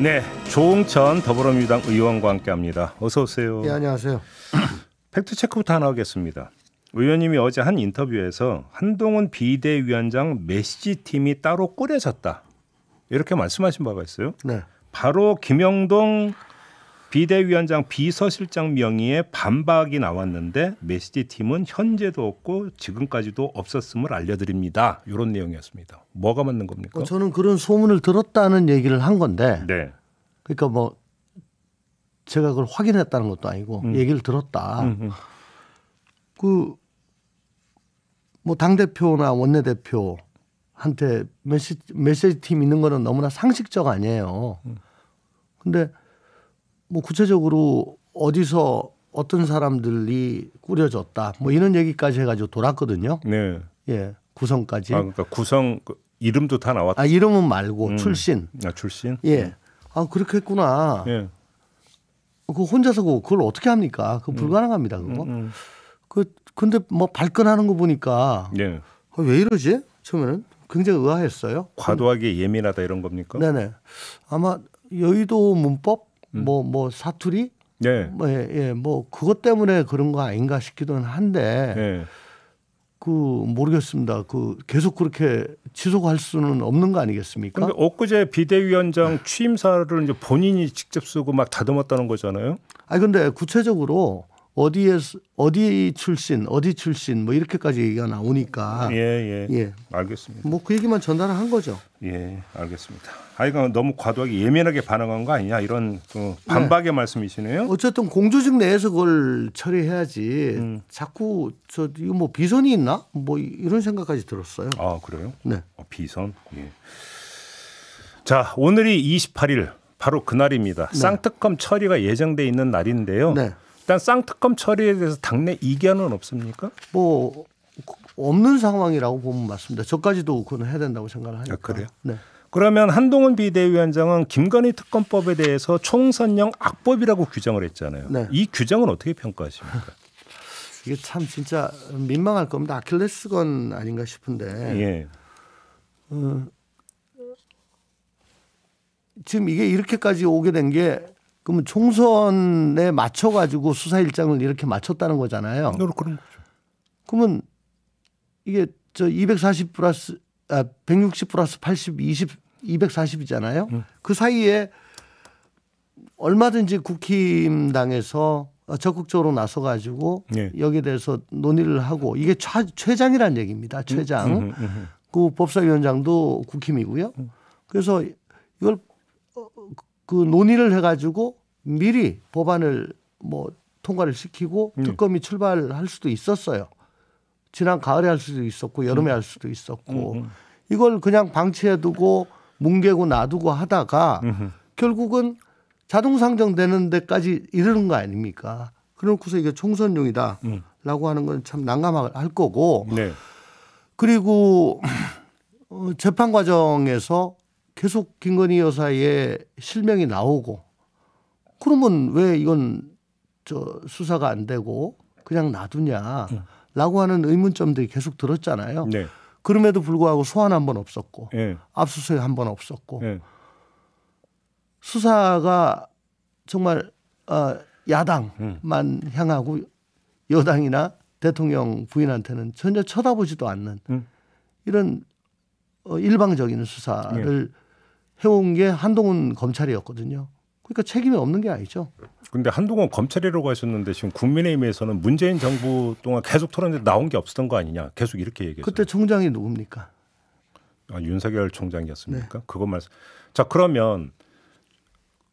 네, 조홍천 더불어민주당 의원과 함께합니다. 어서 오세요. 네, 안녕하세요. 팩트 체크부터 하나 하겠습니다. 의원님이 어제 한 인터뷰에서 한동훈 비대위원장 메시지 팀이 따로 꾸려졌다 이렇게 말씀하신 바가 있어요. 네. 바로 김영동 비대위원장 비서실장 명의의 반박이 나왔는데 메시지 팀은 현재도 없고 지금까지도 없었음을 알려드립니다. 이런 내용이었습니다. 뭐가 맞는 겁니까? 뭐 저는 그런 소문을 들었다는 얘기를 한 건데. 네. 그러니까 뭐 제가 그걸 확인했다는 것도 아니고 음. 얘기를 들었다. 음, 음. 그, 뭐, 당대표나 원내대표한테 메시, 메시지 팀 있는 거는 너무나 상식적 아니에요. 음. 근데 뭐 구체적으로 어디서 어떤 사람들이 꾸려졌다 뭐 이런 얘기까지 해가지고 돌았거든요. 네. 예. 구성까지. 아, 그러니까 구성 그 이름도 다나왔아 이름은 말고 음. 출신. 아 출신. 예. 음. 아 그렇게 했구나. 예. 그 혼자서 그걸 어떻게 합니까? 그 음. 불가능합니다. 그거. 음, 음. 그 근데 뭐 발끈하는 거 보니까 예. 아, 왜 이러지? 처음에는 굉장히 의아했어요. 과도하게 예민하다 이런 겁니까? 네네. 아마 여의도 문법 뭐뭐 음. 뭐, 뭐 사투리 예. 뭐, 예, 예, 뭐 그것 때문에 그런 거 아닌가 싶기도는 한데 예. 그 모르겠습니다. 그 계속 그렇게 지속할 수는 없는 거 아니겠습니까? 그러니까 엊그제 비대위원장 취임사를 이제 본인이 직접 쓰고 막 다듬었다는 거잖아요. 아 근데 구체적으로 어디에 어디 출신 어디 출신 뭐 이렇게까지 얘기가 나오니까 예예 예. 예. 알겠습니다. 뭐 그 얘기만 전달을 한 거죠. 예 알겠습니다. 아이가 너무 과도하게 예민하게 반응한 거 아니냐 이런 그 반박의 네. 말씀이시네요. 어쨌든 공조직 내에서 그걸 처리해야지 음. 자꾸 저 이거 뭐 비선이 있나 뭐 이런 생각까지 들었어요. 아 그래요? 네 어, 비선. 예. 자 오늘이 28일 바로 그날입니다. 네. 쌍특검 처리가 예정돼 있는 날인데요. 네. 일단 쌍특검 처리에 대해서 당내 이견은 없습니까? 뭐 없는 상황이라고 보면 맞습니다. 저까지도 그건 해야 된다고 생각을 하니까. 아, 그래요? 네. 그러면 한동훈 비대위원장은 김건희 특검법에 대해서 총선형 악법이라고 규정을 했잖아요. 네. 이 규정은 어떻게 평가하십니까? 이게 참 진짜 민망할 겁니다. 아킬레스건 아닌가 싶은데. 예. 어, 지금 이게 이렇게까지 오게 된게 그러면 총선에 맞춰 가지고 수사 일정을 이렇게 맞췄다는 거잖아요. 어, 그런 거죠. 그러면 이게 저 240 플러스 아, 160 플러스 80 20 240이잖아요. 음. 그 사이에 얼마든지 국힘당에서 적극적으로 나서 가지고 예. 여기에 대해서 논의를 하고 이게 최, 최장이란 얘기입니다. 최장. 음, 음, 음, 음, 음. 그 법사위원장도 국힘이고요. 그래서 이걸 그 논의를 해가지고 미리 법안을 뭐 통과를 시키고 음. 특검이 출발할 수도 있었어요. 지난 가을에 할 수도 있었고 여름에 음. 할 수도 있었고 음, 음. 이걸 그냥 방치해두고 뭉개고 놔두고 하다가 음 결국은 자동 상정되는 데까지 이르는 거 아닙니까? 그러고서 이게 총선용이다라고 음. 하는 건 참 난감할 거고 네. 그리고 어, 재판 과정에서 계속 김건희 여사의 실명이 나오고 그러면 왜 이건 저 수사가 안 되고 그냥 놔두냐라고 하는 의문점들이 계속 들었잖아요. 네. 그럼에도 불구하고 소환 한 번 없었고 네. 압수수색 한 번 없었고 네. 수사가 정말 어, 야당만 음. 향하고 여당이나 대통령 부인한테는 전혀 쳐다보지도 않는 음. 이런 어, 일방적인 수사를 네. 해온 게 한동훈 검찰이었거든요. 그러니까 책임이 없는 게 아니죠. 근데 한동훈 검찰이라고 하셨는데 지금 국민의힘에서는 문재인 정부 동안 계속 토론에 나온 게 없었던 거 아니냐 계속 이렇게 얘기했어요. 그때 총장이 누굽니까? 아, 윤석열 총장이었습니까? 네. 그것 말씀. 자 그러면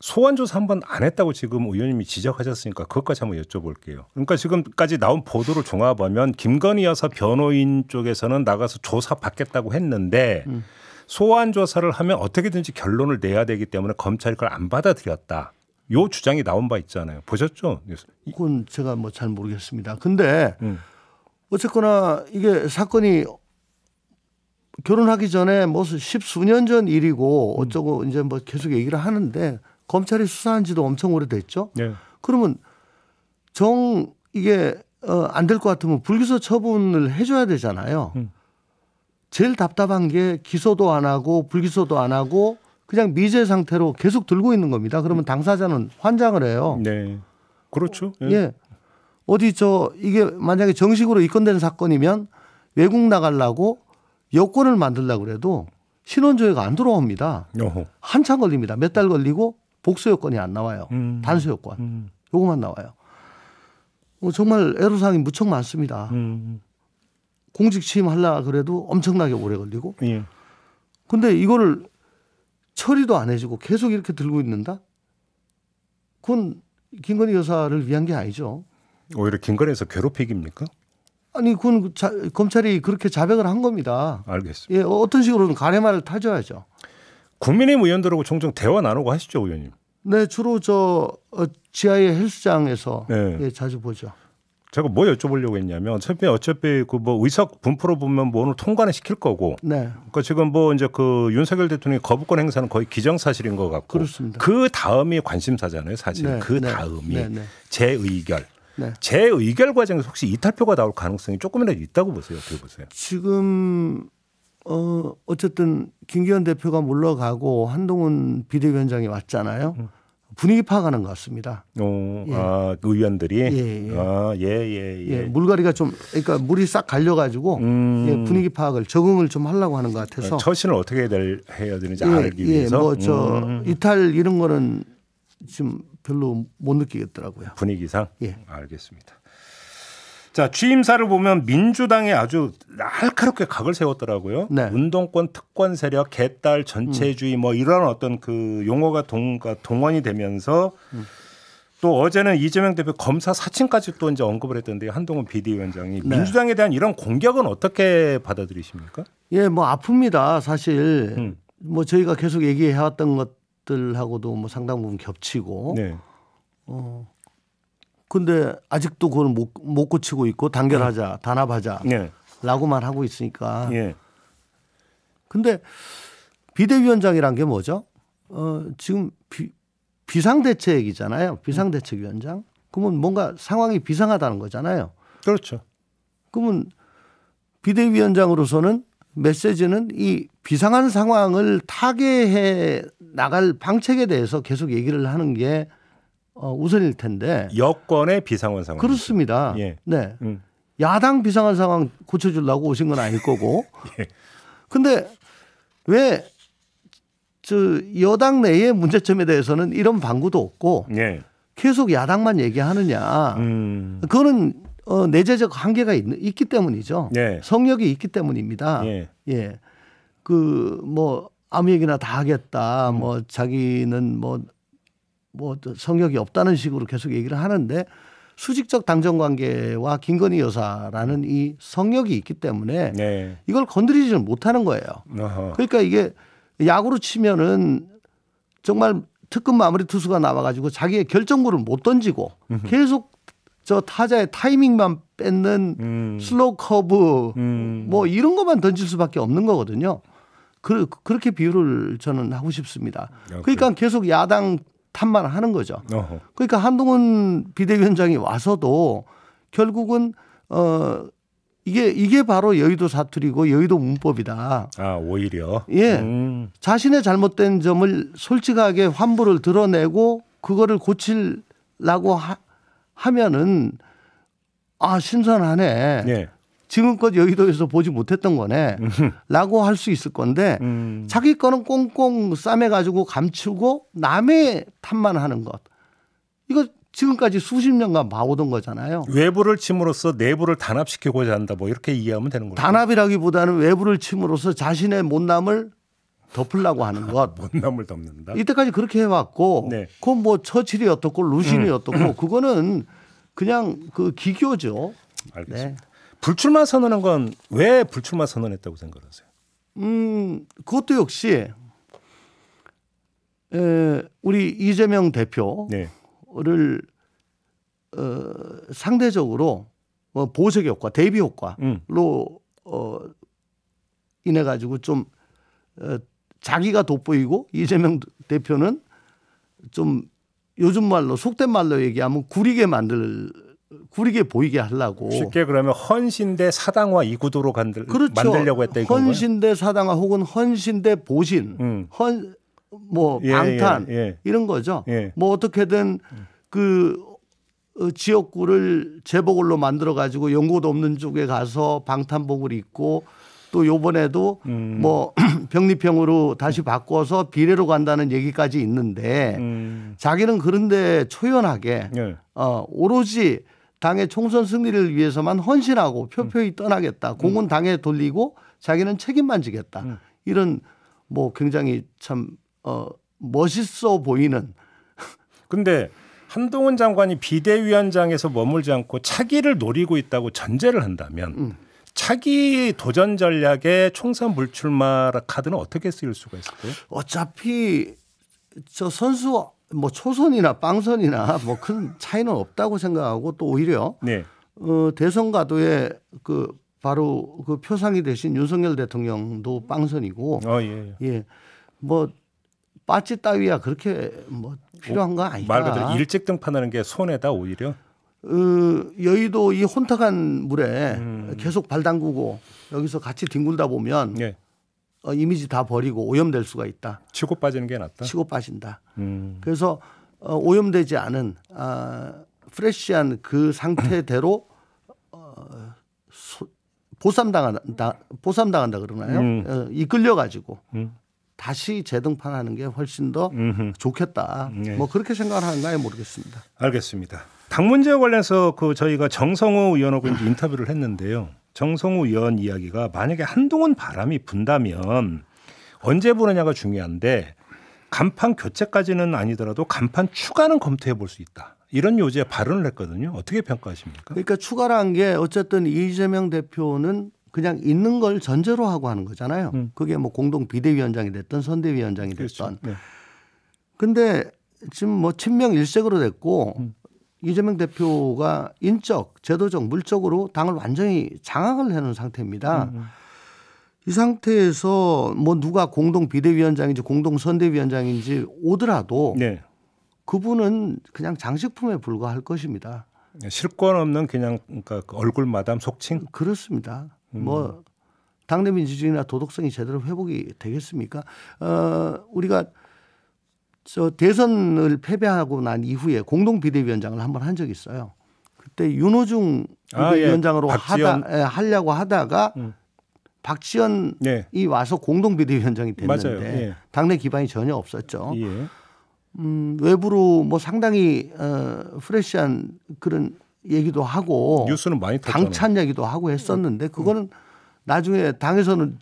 소환 조사 한번 안 했다고 지금 의원님이 지적하셨으니까 그것까지 한번 여쭤볼게요. 그러니까 지금까지 나온 보도를 종합하면 김건희 여사 변호인 쪽에서는 나가서 조사 받겠다고 했는데. 음. 소환 조사를 하면 어떻게든지 결론을 내야 되기 때문에 검찰이 그걸 안 받아들였다. 요 주장이 나온 바 있잖아요. 보셨죠? 이건 제가 뭐 잘 모르겠습니다. 근데 음. 어쨌거나 이게 사건이 결혼하기 전에 무슨 뭐 십수년 전 일이고 음. 어쩌고 음. 이제 뭐 계속 얘기를 하는데 검찰이 수사한 지도 엄청 오래됐죠. 네. 그러면 정 이게 어, 안될 것 같으면 불기소 처분을 해줘야 되잖아요. 음. 제일 답답한 게 기소도 안 하고 불기소도 안 하고 그냥 미제 상태로 계속 들고 있는 겁니다. 그러면 당사자는 환장을 해요. 네. 그렇죠. 예. 예. 어디 저 이게 만약에 정식으로 입건된 사건이면 외국 나갈라고 여권을 만들려고 그래도 신원조회가 안 들어옵니다. 어허. 한참 걸립니다. 몇 달 걸리고 복수 여권이안 나와요. 음. 단수 여권 음. 요것만 나와요. 어, 정말 애로사항이 무척 많습니다. 음. 공직 취임하려 그래도 엄청나게 오래 걸리고. 예. 근데 이거를 처리도 안 해주고 계속 이렇게 들고 있는다? 그건 김건희 여사를 위한 게 아니죠. 오히려 김건희에서 괴롭히기입니까? 아니 그건 그 자, 검찰이 그렇게 자백을 한 겁니다. 알겠습니다. 예, 어떤 식으로든 가래말을 타줘야죠. 국민의힘 의원들하고 종종 대화 나누고 하시죠, 의원님. 네, 주로 저 어, 지하의 헬스장에서 네. 예, 자주 보죠. 제가 뭐 여쭤보려고 했냐면 어차피 어차피 그 뭐 의석 분포로 보면 뭐 오늘 통과는 시킬 거고. 네. 그러니까 지금 뭐 이제 그 윤석열 대통령이 거부권 행사는 거의 기정사실인 것 같고. 그렇습니다. 그 다음이 관심사잖아요, 사실. 네, 그 네, 다음이 네, 네, 재의결. 네. 제의결 과정에서 혹시 이탈표가 나올 가능성이 조금이라도 있다고 보세요. 어떻게 보세요? 지금 어 어쨌든 김기현 대표가 물러가고 한동훈 비대위원장이 왔잖아요. 음. 분위기 파악하는 것 같습니다. 오, 어, 예. 아, 그 의원들이 예, 예. 아, 예, 예, 예. 예, 물갈이가 좀 그러니까 물이 싹 갈려 가지고 음. 예, 분위기 파악을 적응을 좀 하려고 하는 것 같아서 아, 처신을 어떻게 될 해야 되는지 예, 알기 예, 위해서 뭐저 음. 이탈 이런 거는 지금 별로 못 느끼겠더라고요. 분위기상? 예. 알겠습니다. 자 취임사를 보면 민주당이 아주 날카롭게 각을 세웠더라고요. 네. 운동권 특권 세력, 개딸 전체주의 음. 뭐 이런 어떤 그 용어가 동, 동원이 되면서 음. 또 어제는 이재명 대표 검사 사칭까지 또 이제 언급을 했던데 한동훈 비대위원장이 네. 민주당에 대한 이런 공격은 어떻게 받아들이십니까? 예, 뭐 아픕니다. 사실 음. 뭐 저희가 계속 얘기해 왔던 것들하고도 뭐 상당 부분 겹치고 네. 어, 근데 아직도 그걸 못, 못 고치고 있고 단결하자, 네. 단합하자라고만 네. 하고 있으니까. 예. 근데 비대위원장이란 게 뭐죠? 어, 지금 비, 비상대책이잖아요. 비상대책위원장. 그러면 뭔가 상황이 비상하다는 거잖아요. 그렇죠. 그러면 비대위원장으로서는 메시지는 이 비상한 상황을 타개해 나갈 방책에 대해서 계속 얘기를 하는 게 어, 우선일 텐데 여권의 비상원 상황 그렇습니다. 예. 네. 음. 야당 비상한 상황 고쳐주려고 오신 건 아닐 거고. 예. 근데 왜 저 여당 내의 문제점에 대해서는 이런 방구도 없고 예. 계속 야당만 얘기하느냐. 음. 그거는 어, 내재적 한계가 있, 있기 때문이죠. 예. 성역이 있기 때문입니다. 예. 예. 그뭐 아무 얘기나 다 하겠다. 음. 뭐 자기는 뭐 뭐성역이 없다는 식으로 계속 얘기를 하는데 수직적 당정 관계와 김건희 여사라는 이 성역이 있기 때문에 네. 이걸 건드리지를 못하는 거예요. 어허. 그러니까 이게 야구로 치면은 정말 특급 마무리 투수가 나와가지고 자기의 결정구를 못 던지고 계속 저 타자의 타이밍만 뺏는 음. 슬로우 커브 음. 뭐 이런 것만 던질 수밖에 없는 거거든요. 그, 그렇게 비유를 저는 하고 싶습니다. 아, 그러니까 계속 야당 탄만 하는 거죠. 어허. 그러니까 한동훈 비대위원장이 와서도 결국은 어 이게 이게 바로 여의도 사투리고 여의도 문법이다. 아 오히려 예 음. 자신의 잘못된 점을 솔직하게 환불을 드러내고 그거를 고칠라고 하, 면은아 신선하네. 예. 지금껏 여의도에서 보지 못했던 거네 라고 할 수 있을 건데 음. 자기 거는 꽁꽁 싸매가지고 감추고 남의 탓만 하는 것. 이거 지금까지 수십 년간 봐오던 거잖아요. 외부를 침으로써 내부를 단합시키고자 한다. 뭐 이렇게 이해하면 되는 거죠. 단합이라기보다는 외부를 침으로써 자신의 못남을 덮으려고 하는 것. 못남을 덮는다. 이때까지 그렇게 해왔고, 네. 그건 뭐 처칠이 어떻고 루신이 음. 어떻고, 그거는 그냥 그 기교죠. 알겠습니다. 네. 불출마 선언한 건 왜 불출마 선언했다고 생각하세요? 음, 그것도 역시 에, 우리 이재명 대표를 네. 어, 상대적으로 어, 뭐 보색 효과, 대비 효과로 음. 어, 인해 가지고 좀 어, 자기가 돋보이고 이재명 대표는 좀 요즘 말로 속된 말로 얘기하면 구리게 만들 구리게 보이게 하려고 쉽게 그러면 헌신 대 사당화 이 구도로 간들, 그렇죠. 만들려고 했다 이건가 헌신 대 사당화 혹은 헌신 대 보신 음. 헌뭐 예, 예, 방탄 예, 예. 이런 거죠. 예. 뭐 어떻게든 그 어, 지역구를 재보궐로 만들어 가지고 연고도 없는 쪽에 가서 방탄복을 입고 또 요번에도 음. 뭐 병립형으로 다시 음. 바꿔서 비례로 간다는 얘기까지 있는데 음. 자기는 그런데 초연하게 예. 어 오로지 당의 총선 승리를 위해서만 헌신하고 음. 표표히 떠나겠다. 공은 음. 당에 돌리고 자기는 책임만 지겠다. 음. 이런 뭐 굉장히 참 어, 멋있어 보이는. 근데 한동훈 장관이 비대위원장에서 머물지 않고 차기를 노리고 있다고 전제를 한다면 음. 차기 도전 전략의 총선 물출마 카드는 어떻게 쓰일 수가 있을까요? 어차피 저 선수 뭐 초선이나 빵선이나 뭐 큰 차이는 없다고 생각하고 또 오히려 네. 어, 대선 가도에 그 바로 그 표상이 되신 윤석열 대통령도 빵선이고 어, 예, 예. 예. 뭐 빠찌 따위야 그렇게 뭐 필요한 거 아니다. 말 그대로 일찍 등판하는 게 손해다 오히려. 어, 여의도 이 혼탁한 물에 음. 계속 발 담그고 여기서 같이 뒹굴다 보면 예. 어, 이미지 다 버리고 오염될 수가 있다. 치고 빠지는 게 낫다. 치고 빠진다. 음. 그래서 어, 오염되지 않은 아, 프레시한 그 상태대로 어, 소, 보쌈당한다 보쌈당한다 그러나요? 음. 어, 이끌려 가지고 음. 다시 재등판하는 게 훨씬 더 음흠. 좋겠다. 네. 뭐 그렇게 생각하는가에 모르겠습니다. 알겠습니다. 당 문제와 관련해서 그 저희가 정성호 의원하고 인터뷰를 했는데요. 정성우 의원 이야기가 만약에 한동훈 바람이 분다면 언제 부느냐가 중요한데 간판 교체까지는 아니더라도 간판 추가는 검토해 볼 수 있다. 이런 요지에 발언을 했거든요. 어떻게 평가하십니까? 그러니까 추가란 게 어쨌든 이재명 대표는 그냥 있는 걸 전제로 하고 하는 거잖아요. 음. 그게 뭐 공동 비대위원장이 됐든 선대위원장이 됐든 그렇죠. 네. 근데 지금 뭐 친명 일색으로 됐고 음. 이재명 대표가 인적, 제도적, 물적으로 당을 완전히 장악을 해놓은 상태입니다. 음, 음. 이 상태에서 뭐 누가 공동 비대위원장인지 공동 선대위원장인지 오더라도 네. 그분은 그냥 장식품에 불과할 것입니다. 네, 실권 없는 그냥 그러니까 그 얼굴 마담 속칭 그렇습니다. 음. 뭐 당내 민주주의나 도덕성이 제대로 회복이 되겠습니까? 어, 우리가 저 대선을 패배하고 난 이후에 공동 비대위원장을 한번 한 적이 있어요. 그때 윤호중 아, 예. 위원장으로 박지 하다 예, 하려고 하다가 음. 박지원이 예. 와서 공동 비대위원장이 됐는데 예. 당내 기반이 전혀 없었죠. 예. 음, 외부로 뭐 상당히 어, 프레시한 그런 얘기도 하고 뉴스는 많이 당찬 얘기도 하고 했었는데 음. 그거는 음. 나중에 당에서는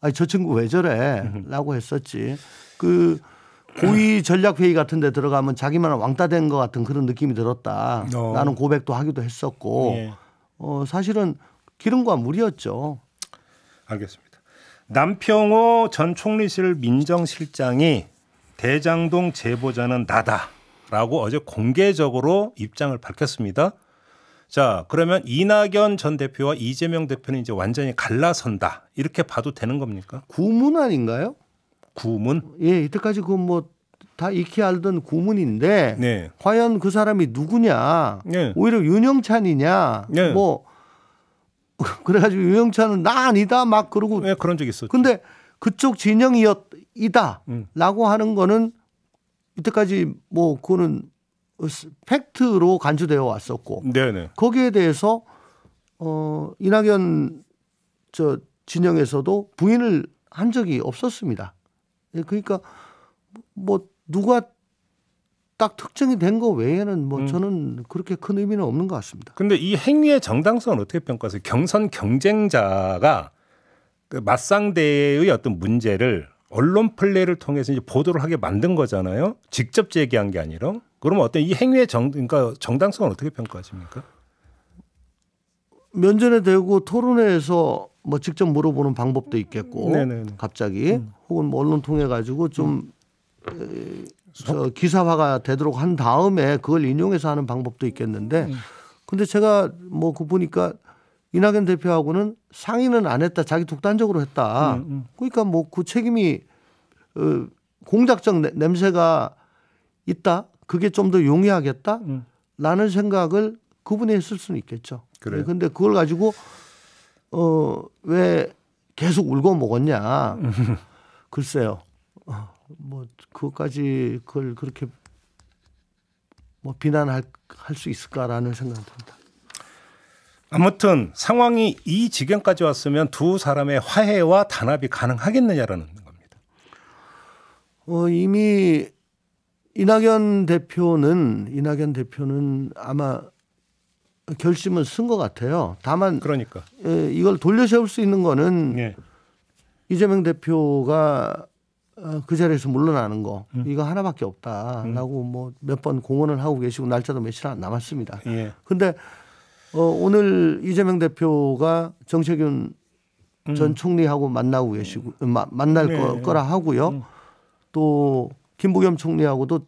아니 저 친구 왜 저래라고 음. 했었지. 그 고위 전략회의 같은 데 들어가면 자기만 왕따 된 것 같은 그런 느낌이 들었다. 어. 나는 고백도 하기도 했었고 예. 어, 사실은 기름과 물이었죠. 알겠습니다. 남평호 전 총리실 민정실장이 대장동 제보자는 나다라고 어제 공개적으로 입장을 밝혔습니다. 자, 그러면 이낙연 전 대표와 이재명 대표는 이제 완전히 갈라선다. 이렇게 봐도 되는 겁니까? 구문 아닌가요? 구문? 예, 이때까지 그 뭐 다 익히 알던 구문인데 네. 과연 그 사람이 누구냐? 네. 오히려 윤영찬이냐? 네. 뭐 그래가지고 윤영찬은 나 아니다 막 그러고 네, 그런 적 있었죠. 근데 그쪽 진영이었다라고 음. 하는 거는 이때까지 뭐 그거는 팩트로 간주되어 왔었고 네네. 네. 거기에 대해서 어 이낙연 저 진영에서도 부인을 한 적이 없었습니다. 예, 그러니까 뭐 누가 딱 특정이 된 거 외에는 뭐 음. 저는 그렇게 큰 의미는 없는 것 같습니다. 근데 이 행위의 정당성은 어떻게 평가하세요? 경선 경쟁자가 그 맞상대의 어떤 문제를 언론 플레이를 통해서 이제 보도를 하게 만든 거잖아요. 직접 제기한 게 아니라. 그러면 어떤 이 행위의 정 그러니까 정당성은 어떻게 평가하십니까? 면전에 대고 토론회에서 뭐 직접 물어보는 방법도 있겠고 네네네. 음. 네, 네. 갑자기 음. 혹은 뭐 언론 통해 가지고 좀 음. 저 기사화가 되도록 한 다음에 그걸 인용해서 하는 방법도 있겠는데 음. 근데 제가 뭐 그 보니까 이낙연 대표하고는 상의는 안 했다 자기 독단적으로 했다 음, 음. 그러니까 뭐 그 책임이 어, 공작적 냄새가 있다 그게 좀 더 용이하겠다 음. 라는 생각을 그분이 했을 수는 있겠죠 그래 네, 근데 그걸 가지고 어왜 계속 울고 먹었냐 음. 글쎄요. 어, 뭐 그것까지 그걸 그렇게 뭐 비난할 할 수 있을까라는 생각이 듭니다. 아무튼 상황이 이 지경까지 왔으면 두 사람의 화해와 단합이 가능하겠느냐라는 겁니다. 어, 이미 이낙연 대표는 이낙연 대표는 아마 결심은 쓴 것 같아요. 다만 그러니까 예, 이걸 돌려 세울 수 있는 거는 예. 이재명 대표가 어, 그 자리에서 물러나는 거 음. 이거 하나밖에 없다라고 음. 뭐몇 번 공언을 하고 계시고 날짜도 며칠 안 남았습니다. 그런데 예. 어, 오늘 이재명 대표가 정세균 음. 전 총리하고 만나고 계시고 음, 마, 만날 네. 거, 거라 하고요. 음. 또 김부겸 총리하고도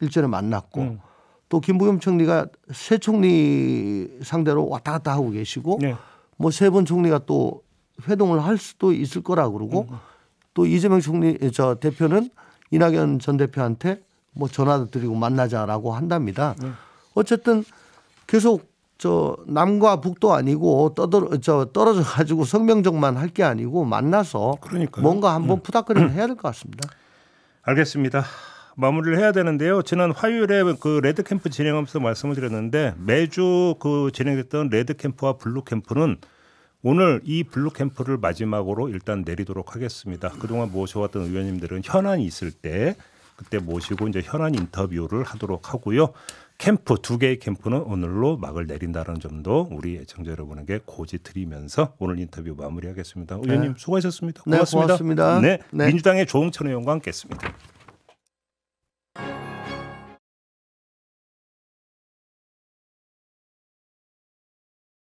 일전에 만났고 음. 또 김부겸 총리가 새 총리 상대로 왔다 갔다 하고 계시고 네. 뭐세 번 총리가 또 회동을 할 수도 있을 거라 그러고 음. 또 이재명 총리 저 대표는 이낙연 전 대표한테 뭐 전화도 드리고 만나자라고 한답니다. 네. 어쨌든 계속 저 남과 북도 아니고 떠들 어저 떨어져 가지고 성명정만 할 게 아니고 만나서 그러니까요. 뭔가 한번 음. 푸닥거리는 해야 될 것 같습니다. 알겠습니다. 마무리를 해야 되는데요. 지난 화요일에 그 레드 캠프 진행하면서 말씀을 드렸는데 매주 그 진행됐던 레드 캠프와 블루 캠프는 오늘 이 블루캠프를 마지막으로 일단 내리도록 하겠습니다. 그동안 모셔왔던 의원님들은 현안이 있을 때 그때 모시고 이제 현안 인터뷰를 하도록 하고요. 캠프 두 개의 캠프는 오늘로 막을 내린다는 점도 우리 애청자 여러분에게 고지 드리면서 오늘 인터뷰 마무리하겠습니다. 의원님 네. 수고하셨습니다. 네, 고맙습니다. 네, 고맙습니다. 네, 민주당의 조홍천 의원과 함께했습니다.